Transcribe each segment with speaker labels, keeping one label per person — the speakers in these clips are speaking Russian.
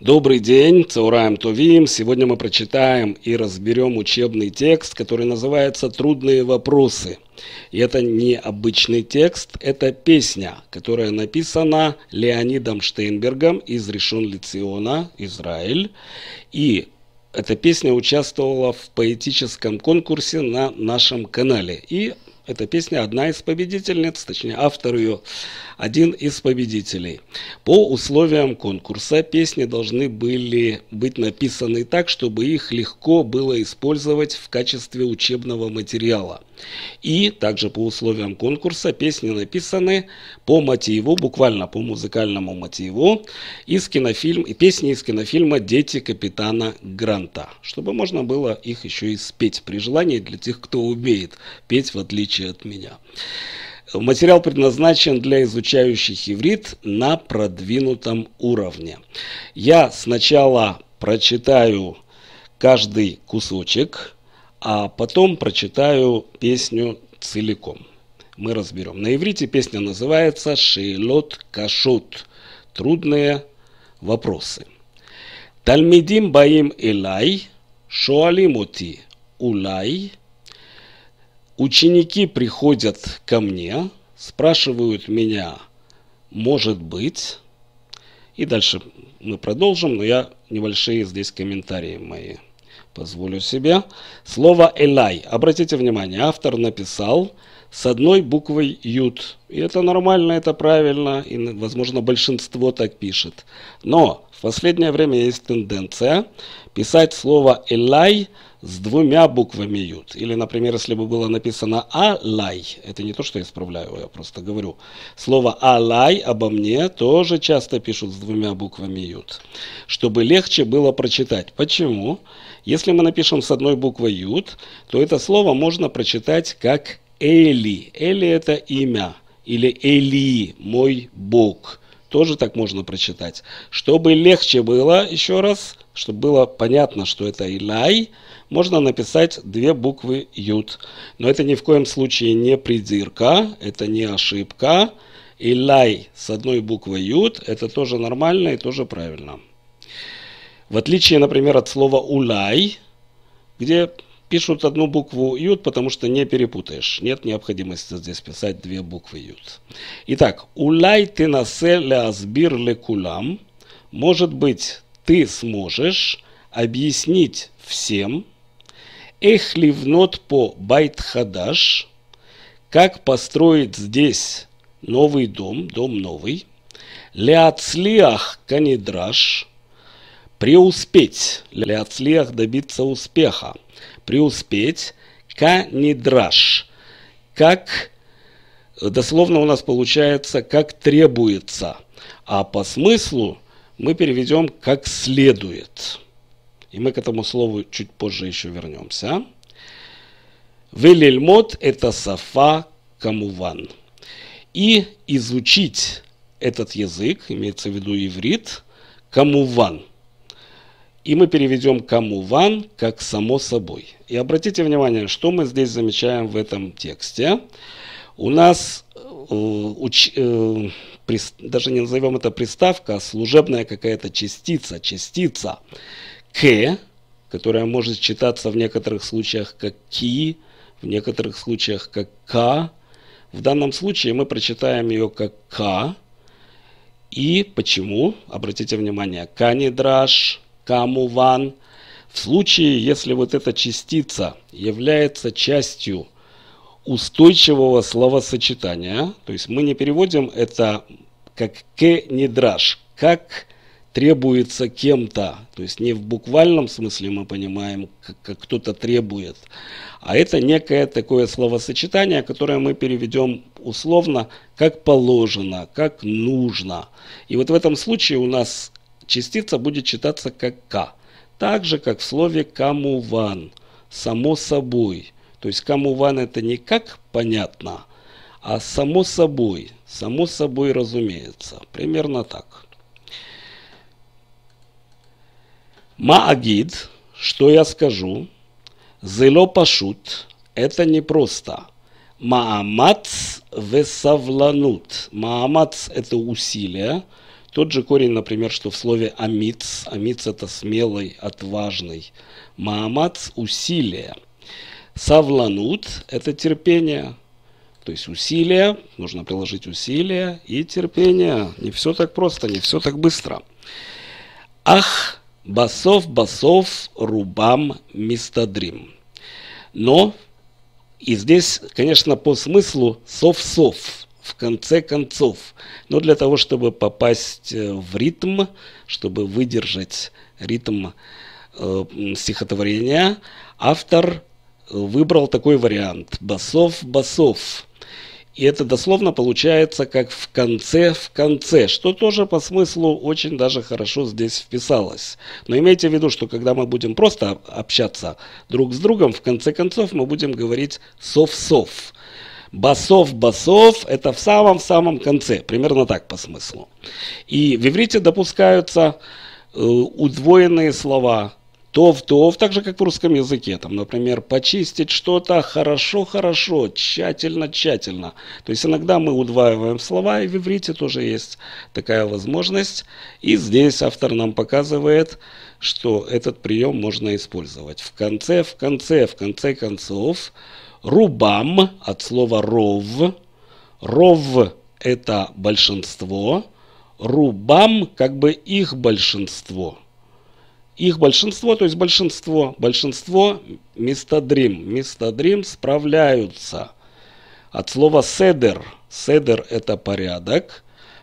Speaker 1: Добрый день, Цаураем Товим. Сегодня мы прочитаем и разберем учебный текст, который называется «Трудные вопросы». И это не обычный текст, это песня, которая написана Леонидом Штейнбергом из Решон Лициона, Израиль. И эта песня участвовала в поэтическом конкурсе на нашем канале. И эта песня одна из победительниц, точнее автор ее один из победителей. По условиям конкурса песни должны были быть написаны так, чтобы их легко было использовать в качестве учебного материала. И также по условиям конкурса песни написаны по мотиву, буквально по музыкальному мотиву, из кинофильм, песни из кинофильма «Дети капитана Гранта», чтобы можно было их еще и спеть при желании для тех, кто умеет петь, в отличие от меня. Материал предназначен для изучающих иврит на продвинутом уровне. Я сначала прочитаю каждый кусочек, а потом прочитаю песню целиком. Мы разберем. На иврите песня называется «Шейлот Кашут» – «Трудные вопросы». Тальмидим баим элай, шуалимоти улай. Ученики приходят ко мне, спрашивают меня, может быть. И дальше мы продолжим, но я небольшие здесь комментарии мои позволю себе. Слово «элай». Обратите внимание, автор написал с одной буквой «ют». И это нормально, это правильно, и, возможно, большинство так пишет. Но в последнее время есть тенденция писать слово «элай» с двумя буквами «ют». Или, например, если бы было написано «алай», это не то, что я исправляю, я просто говорю. Слово «алай» обо мне тоже часто пишут с двумя буквами «ют», чтобы легче было прочитать. Почему? Если мы напишем с одной буквой «ют», то это слово можно прочитать как «эли». «Эли» – это имя. Или «эли» – «мой Бог» тоже так можно прочитать. Чтобы легче было, еще раз, чтобы было понятно, что это Илай, можно написать две буквы Ют. Но это ни в коем случае не придирка, это не ошибка. Илай с одной буквой Ют, это тоже нормально и тоже правильно. В отличие, например, от слова Улай, где пишут одну букву «ют», потому что не перепутаешь. Нет необходимости здесь писать две буквы «ют». Итак, «Улай ты насе леазбир лекулам» Может быть, ты сможешь объяснить всем, эх ливнот по хадаш, как построить здесь новый дом, дом новый, леацлиах канидраш, преуспеть, леацлиах добиться успеха – преуспеть, канидраш, как, дословно у нас получается, как требуется, а по смыслу мы переведем как следует. И мы к этому слову чуть позже еще вернемся. Велельмот – это сафа камуван. И изучить этот язык, имеется в виду иврит, камуван – и мы переведем кому ван как само собой. И обратите внимание, что мы здесь замечаем в этом тексте. У нас э, уч, э, при, даже не назовем это приставка, а служебная какая-то частица, частица к, которая может читаться в некоторых случаях как ки, в некоторых случаях как к. В данном случае мы прочитаем ее как к. И почему? Обратите внимание, канидраш. драж, камуван, в случае, если вот эта частица является частью устойчивого словосочетания, а? то есть мы не переводим это как «кенидраж», как требуется кем-то, то есть не в буквальном смысле мы понимаем, как кто-то требует, а это некое такое словосочетание, которое мы переведем условно как положено, как нужно. И вот в этом случае у нас частица будет читаться как «к», так же, как в слове «камуван», «само собой». То есть «камуван» это не как «понятно», а «само собой», «само собой разумеется». Примерно так. Маагид, что я скажу, зело пашут, это непросто. Маамац весавланут. Маамац – это усилие – тот же корень, например, что в слове «амиц». «Амиц» — это смелый, отважный. «Маамац» — усилие. «Савланут» — это терпение. То есть усилия, нужно приложить усилия и терпение. Не все так просто, не все так быстро. Ах, басов, басов, рубам, мистадрим. Но, и здесь, конечно, по смыслу сов-сов в конце концов. Но для того, чтобы попасть э, в ритм, чтобы выдержать ритм э, стихотворения, автор э, выбрал такой вариант басов-басов. И это дословно получается как в конце, в конце, что тоже по смыслу очень даже хорошо здесь вписалось. Но имейте в виду, что когда мы будем просто общаться друг с другом, в конце концов мы будем говорить сов-сов басов, басов, это в самом-самом конце, примерно так по смыслу. И в иврите допускаются э, удвоенные слова тов, тов, так же, как в русском языке. Там, например, почистить что-то хорошо, хорошо, тщательно, тщательно. То есть иногда мы удваиваем слова, и в иврите тоже есть такая возможность. И здесь автор нам показывает, что этот прием можно использовать. В конце, в конце, в конце концов, Рубам от слова ров. Ров – это большинство. Рубам – как бы их большинство. Их большинство, то есть большинство, большинство местодрим. Местодрим справляются. От слова седер. Седер – это порядок.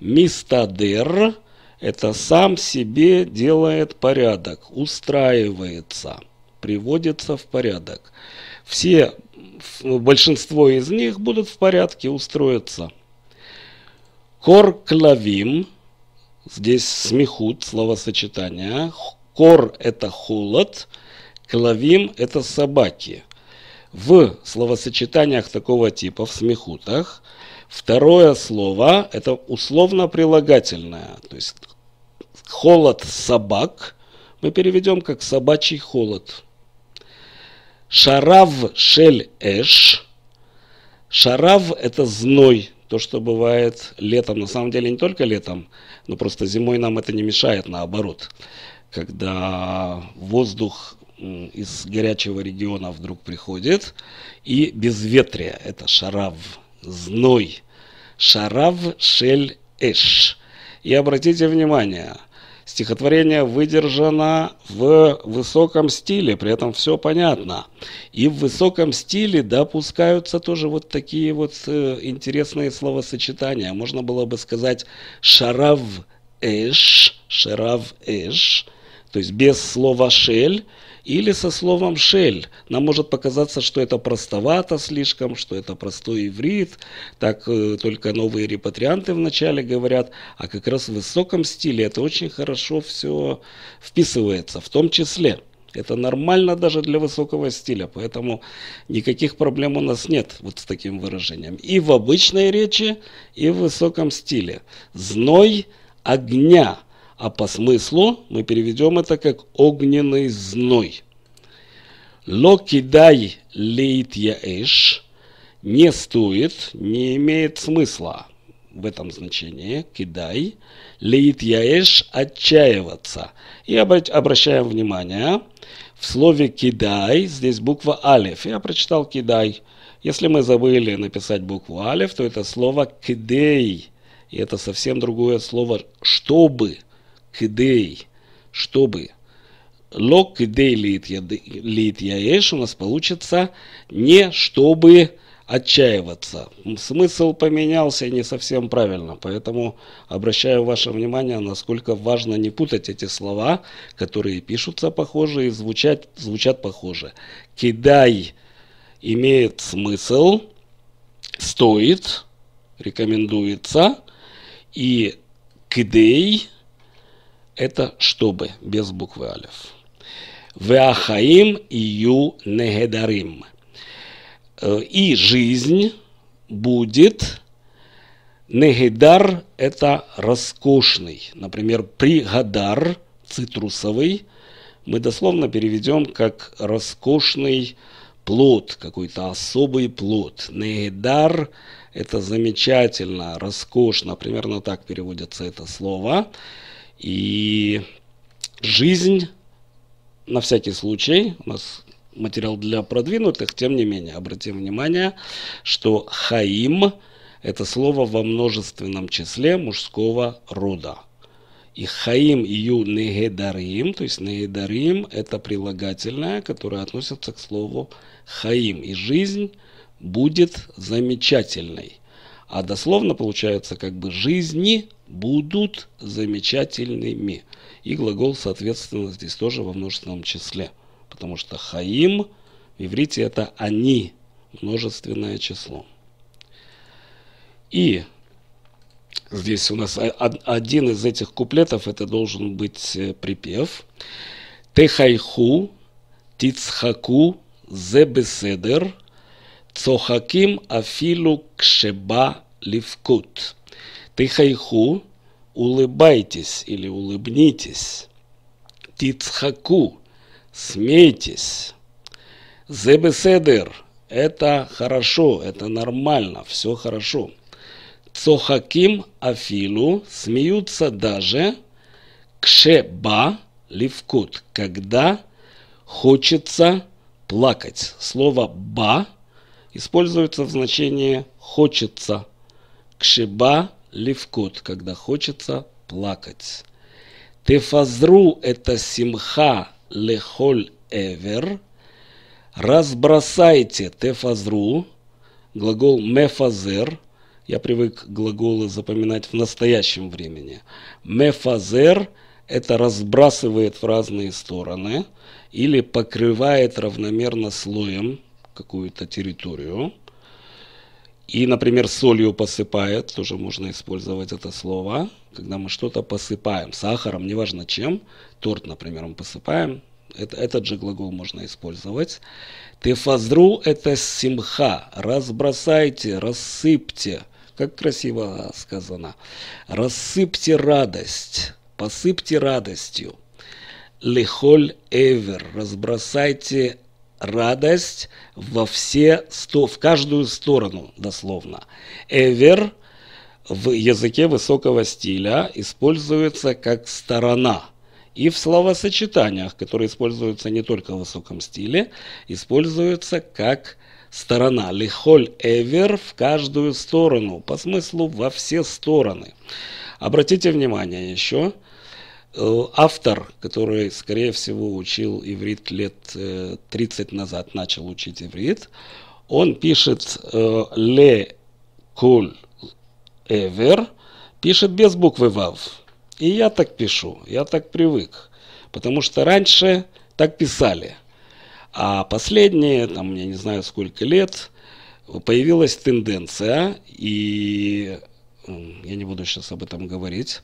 Speaker 1: Мистадер – это сам себе делает порядок, устраивается, приводится в порядок. Все большинство из них будут в порядке устроиться. Корклавим, здесь смехут словосочетания. Кор а? – это холод, клавим – это собаки. В словосочетаниях такого типа, в смехутах, второе слово – это условно-прилагательное. То есть холод собак мы переведем как собачий холод. Шарав шель эш. Шарав – это зной, то, что бывает летом. На самом деле не только летом, но просто зимой нам это не мешает, наоборот. Когда воздух из горячего региона вдруг приходит, и безветрие – это шарав, зной. Шарав шель эш. И обратите внимание – Стихотворение выдержано в высоком стиле, при этом все понятно. И в высоком стиле допускаются тоже вот такие вот э, интересные словосочетания. Можно было бы сказать «шарав эш», «шарав эш», то есть без слова «шель» или со словом «шель». Нам может показаться, что это простовато слишком, что это простой иврит. Так э, только новые репатрианты вначале говорят. А как раз в высоком стиле это очень хорошо все вписывается, в том числе. Это нормально даже для высокого стиля, поэтому никаких проблем у нас нет вот с таким выражением. И в обычной речи, и в высоком стиле. Зной огня а по смыслу мы переведем это как огненный зной. Ло лейт яэш не стоит, не имеет смысла в этом значении кидай лейт яэш отчаиваться. И обращаем внимание, в слове кидай здесь буква алиф. Я прочитал кидай. Если мы забыли написать букву алиф, то это слово кидей. И это совсем другое слово чтобы кидей, чтобы ло кидей лит яеш у нас получится не чтобы отчаиваться. Смысл поменялся не совсем правильно, поэтому обращаю ваше внимание, насколько важно не путать эти слова, которые пишутся похоже и звучат, звучат похоже. Кидай имеет смысл, стоит, рекомендуется, и кидей – это чтобы, без буквы алиф. Веахаим ию негедарим. Э, И жизнь будет негедар – это роскошный. Например, пригадар цитрусовый мы дословно переведем как роскошный плод, какой-то особый плод. Негедар – это замечательно, роскошно, примерно так переводится это слово. И жизнь, на всякий случай, у нас материал для продвинутых, тем не менее, обратим внимание, что хаим – это слово во множественном числе мужского рода. И хаим ию негедарим, то есть негедарим – это прилагательное, которое относится к слову хаим. И жизнь будет замечательной. А дословно получается как бы жизни будут замечательными. И глагол, соответственно, здесь тоже во множественном числе. Потому что хаим в иврите это они, множественное число. И здесь у нас один из этих куплетов, это должен быть э, припев. Техайху, тицхаку, зебеседер, цохаким афилу кшеба ливкут. Ты улыбайтесь или улыбнитесь. Тицхаку, смейтесь. Зебеседер, это хорошо, это нормально, все хорошо. Цохаким афилу, смеются даже. Кшеба, левкут, когда хочется плакать. Слово «ба» используется в значении «хочется». Кшеба левкот, когда хочется плакать. Тефазру это симха лехоль эвер. Разбросайте тефазру. Глагол мефазер. Я привык глаголы запоминать в настоящем времени. Мефазер это разбрасывает в разные стороны или покрывает равномерно слоем какую-то территорию. И, например, солью посыпает, тоже можно использовать это слово, когда мы что-то посыпаем, сахаром, неважно чем, торт, например, мы посыпаем, это, этот же глагол можно использовать. Тефазру – это симха, разбросайте, рассыпьте, как красиво сказано, рассыпьте радость, посыпьте радостью. Лихоль эвер, разбросайте радость во все сто, в каждую сторону, дословно. Эвер в языке высокого стиля используется как сторона. И в словосочетаниях, которые используются не только в высоком стиле, используется как сторона. Лихоль эвер в каждую сторону, по смыслу во все стороны. Обратите внимание еще, Э, автор, который, скорее всего, учил иврит лет 30 э, назад, начал учить иврит, он пишет э, «ле куль эвер», пишет без буквы «вав». И я так пишу, я так привык, потому что раньше так писали. А последние, там, я не знаю сколько лет, появилась тенденция, и я не буду сейчас об этом говорить,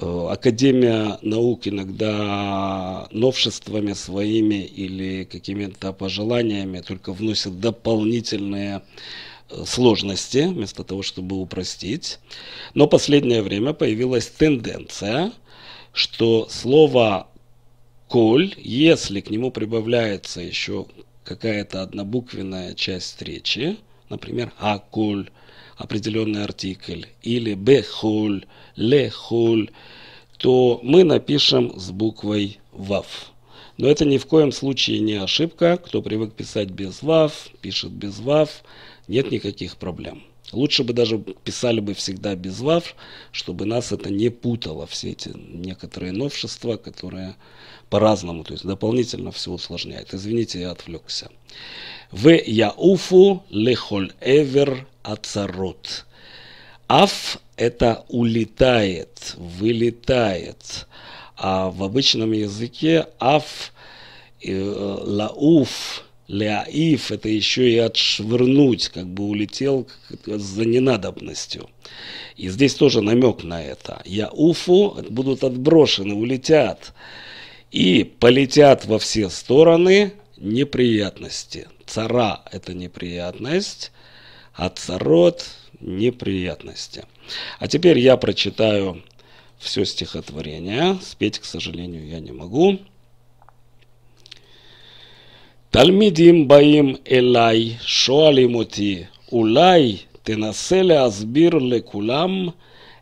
Speaker 1: Э, Академия наук иногда новшествами своими или какими-то пожеланиями только вносит дополнительные э, сложности, вместо того, чтобы упростить. Но последнее время появилась тенденция, что слово «коль», если к нему прибавляется еще какая-то однобуквенная часть речи, например, «аколь», определенный артикль, или бехуль, лехуль, то мы напишем с буквой вав. Но это ни в коем случае не ошибка. Кто привык писать без вав, пишет без вав, нет никаких проблем. Лучше бы даже писали бы всегда без вав, чтобы нас это не путало, все эти некоторые новшества, которые по-разному, то есть дополнительно все усложняет. Извините, я отвлекся. В я уфу лехоль эвер ацарот. Аф – это улетает, вылетает. А в обычном языке аф, э, лауф, Ляиф – это еще и отшвырнуть, как бы улетел за ненадобностью. И здесь тоже намек на это. Я уфу будут отброшены, улетят. И полетят во все стороны неприятности. Цара – это неприятность, а царот – неприятности. А теперь я прочитаю все стихотворение. Спеть, к сожалению, я не могу. תלמידים באים אליי, שואלים אותי, אולי תנסה להסביר לכולם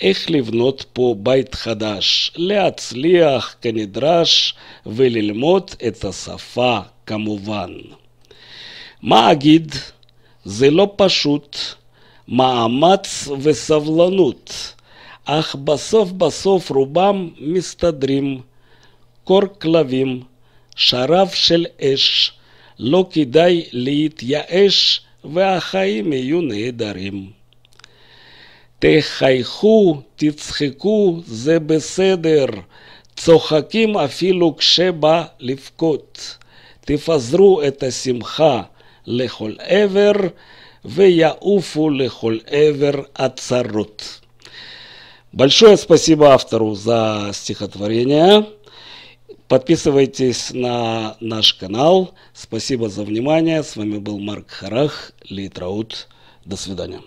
Speaker 1: איך לבנות פה בית חדש, להצליח כנדרש וללמוד את השפה כמובן. מה אגיד? זה לא פשוט, מאמץ וסבלנות, אך בסוף בסוף רובם מסתדרים, קור כלבים, שרב של אש, לא כדאי להתייאש והחיים יהיו נהדרים. תחייכו, תצחקו, זה בסדר. צוחקים אפילו כשבא לבכות. תפזרו את השמחה לכל עבר, ויעופו לכל עבר הצרות. Большое спасибо автору за стихотворение. Подписывайтесь на наш канал. Спасибо за внимание. С вами был Марк Харах, Ли До свидания.